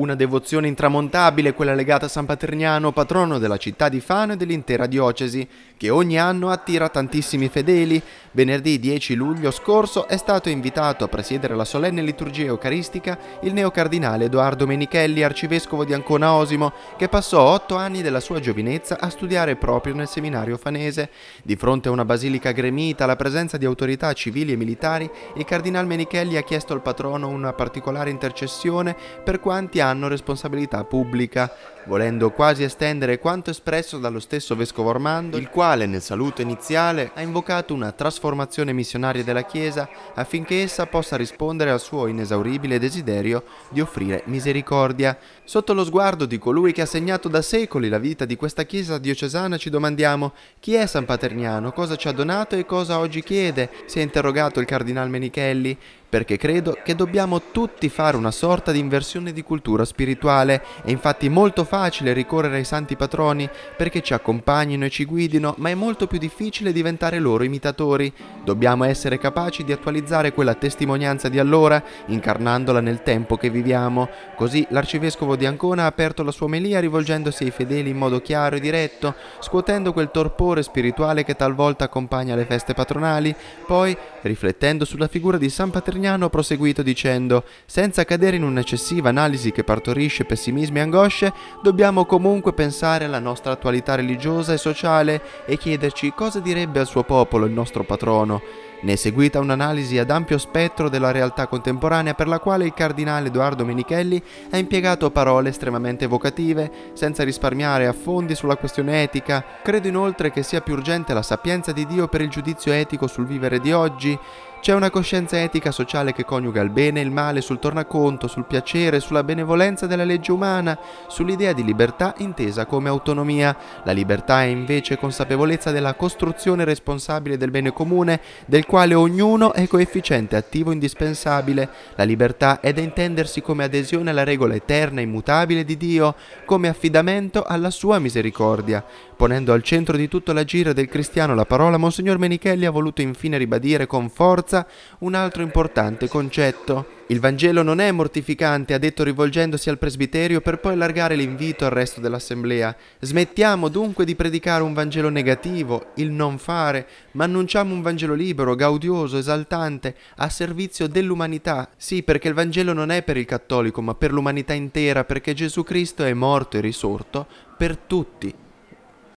Una devozione intramontabile, quella legata a San Paterniano, patrono della città di Fano e dell'intera diocesi, che ogni anno attira tantissimi fedeli. Venerdì 10 luglio scorso è stato invitato a presiedere la solenne liturgia eucaristica il neocardinale Edoardo Menichelli, arcivescovo di Ancona Osimo, che passò otto anni della sua giovinezza a studiare proprio nel seminario fanese. Di fronte a una basilica gremita, alla presenza di autorità civili e militari, il cardinale Menichelli ha chiesto al patrono una particolare intercessione per quanti hanno hanno responsabilità pubblica, volendo quasi estendere quanto espresso dallo stesso vescovo Armando, il quale nel saluto iniziale ha invocato una trasformazione missionaria della Chiesa affinché essa possa rispondere al suo inesauribile desiderio di offrire misericordia. Sotto lo sguardo di colui che ha segnato da secoli la vita di questa Chiesa diocesana ci domandiamo chi è San Paterniano, cosa ci ha donato e cosa oggi chiede, si è interrogato il cardinal Menichelli, perché credo che dobbiamo tutti fare una sorta di inversione di cultura spirituale. È infatti molto facile ricorrere ai santi patroni perché ci accompagnino e ci guidino, ma è molto più difficile diventare loro imitatori. Dobbiamo essere capaci di attualizzare quella testimonianza di allora, incarnandola nel tempo che viviamo. Così l'arcivescovo di Ancona ha aperto la sua melia rivolgendosi ai fedeli in modo chiaro e diretto, scuotendo quel torpore spirituale che talvolta accompagna le feste patronali. Poi, riflettendo sulla figura di San Paternino, Savignano ha proseguito dicendo «Senza cadere in un'eccessiva analisi che partorisce pessimismi e angosce, dobbiamo comunque pensare alla nostra attualità religiosa e sociale e chiederci cosa direbbe al suo popolo il nostro patrono». Ne è seguita un'analisi ad ampio spettro della realtà contemporanea per la quale il cardinale Edoardo Menichelli ha impiegato parole estremamente evocative, senza risparmiare affondi sulla questione etica. Credo inoltre che sia più urgente la sapienza di Dio per il giudizio etico sul vivere di oggi. C'è una coscienza etica sociale che coniuga il bene e il male sul tornaconto, sul piacere, sulla benevolenza della legge umana, sull'idea di libertà intesa come autonomia. La libertà è invece consapevolezza della costruzione responsabile del bene comune, del quale ognuno è coefficiente attivo indispensabile. La libertà è da intendersi come adesione alla regola eterna e immutabile di Dio, come affidamento alla sua misericordia. Ponendo al centro di tutto l'agire del cristiano la parola, Monsignor Menichelli ha voluto infine ribadire con forza un altro importante concetto il Vangelo non è mortificante, ha detto rivolgendosi al presbiterio per poi allargare l'invito al resto dell'assemblea. Smettiamo dunque di predicare un Vangelo negativo, il non fare, ma annunciamo un Vangelo libero, gaudioso, esaltante, a servizio dell'umanità. Sì, perché il Vangelo non è per il cattolico, ma per l'umanità intera, perché Gesù Cristo è morto e risorto per tutti.